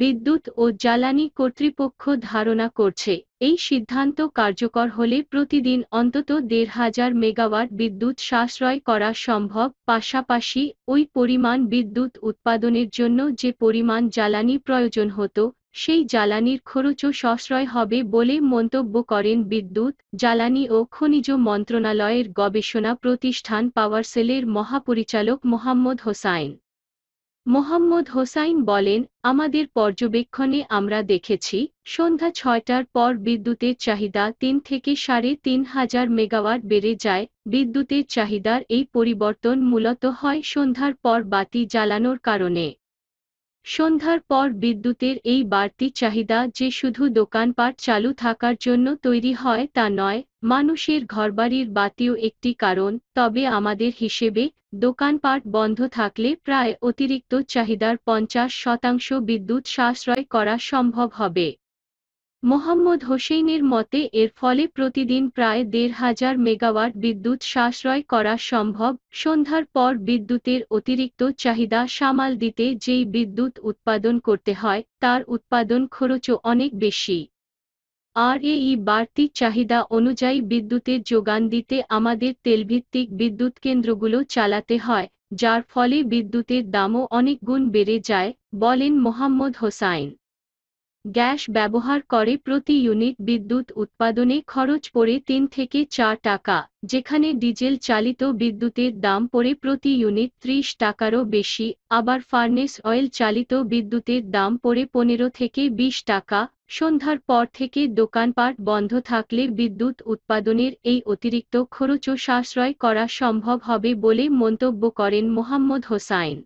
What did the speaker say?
বিদ্যুৎ ও জ্বালানি কর্তৃপক্ষ ধারণা করছে এই সিদ্ধান্ত কার্যকর হলে প্রতিদিন অন্তত দেড় হাজার মেগাওয়াট বিদ্যুৎ সাশ্রয় করা সম্ভব পাশাপাশি ওই পরিমাণ বিদ্যুৎ উৎপাদনের জন্য যে পরিমাণ জ্বালানি প্রয়োজন হতো সেই জ্বালানির খরচও সশ্রয় হবে বলে মন্তব্য করেন বিদ্যুৎ জ্বালানি ও খনিজ মন্ত্রণালয়ের গবেষণা প্রতিষ্ঠান পাওয়ারসেলের মহাপরিচালক মোহাম্মদ হোসাইন মোহাম্মদ হোসাইন বলেন আমাদের পর্যবেক্ষণে আমরা দেখেছি সন্ধ্যা ছয়টার পর বিদ্যুতের চাহিদা তিন থেকে সাড়ে তিন হাজার মেগাওয়াট বেড়ে যায় বিদ্যুতের চাহিদার এই পরিবর্তন মূলত হয় সন্ধ্যার পর বাতি জ্বালানোর কারণে সন্ধ্যার পর বিদ্যুতের এই বাড়তি চাহিদা যে শুধু দোকানপাট চালু থাকার জন্য তৈরি হয় তা নয় মানুষের ঘরবাড়ির বাতিও একটি কারণ তবে আমাদের হিসেবে দোকানপাট বন্ধ থাকলে প্রায় অতিরিক্ত চাহিদার পঞ্চাশ শতাংশ বিদ্যুৎ সাশ্রয় করা সম্ভব হবে মোহাম্মদ হোসেইনের মতে এর ফলে প্রতিদিন প্রায় দেড় হাজার মেগাওয়াট বিদ্যুৎ সাশ্রয় করা সম্ভব সন্ধ্যার পর বিদ্যুতের অতিরিক্ত চাহিদা সামাল দিতে যেই বিদ্যুৎ উৎপাদন করতে হয় তার উৎপাদন খরচও অনেক বেশি আর এই বাড়তি চাহিদা অনুযায়ী বিদ্যুতের যোগান দিতে আমাদের তেলভিত্তিক বিদ্যুৎ কেন্দ্রগুলো চালাতে হয় যার ফলে বিদ্যুতের দামও অনেক গুণ বেড়ে যায় বলেন মোহাম্মদ হোসাইন গ্যাস ব্যবহার করে প্রতি ইউনিট বিদ্যুৎ উৎপাদনে খরচ পড়ে তিন থেকে চার টাকা যেখানে ডিজেল চালিত বিদ্যুতের দাম পড়ে প্রতি ইউনিট ত্রিশ টাকারও বেশি আবার ফার্নেস অয়েল চালিত বিদ্যুতের দাম পড়ে পনেরো থেকে ২০ টাকা সন্ধ্যার পর থেকে দোকানপাট বন্ধ থাকলে বিদ্যুৎ উৎপাদনের এই অতিরিক্ত খরচও সাশ্রয় করা সম্ভব হবে বলে মন্তব্য করেন মোহাম্মদ হোসাইন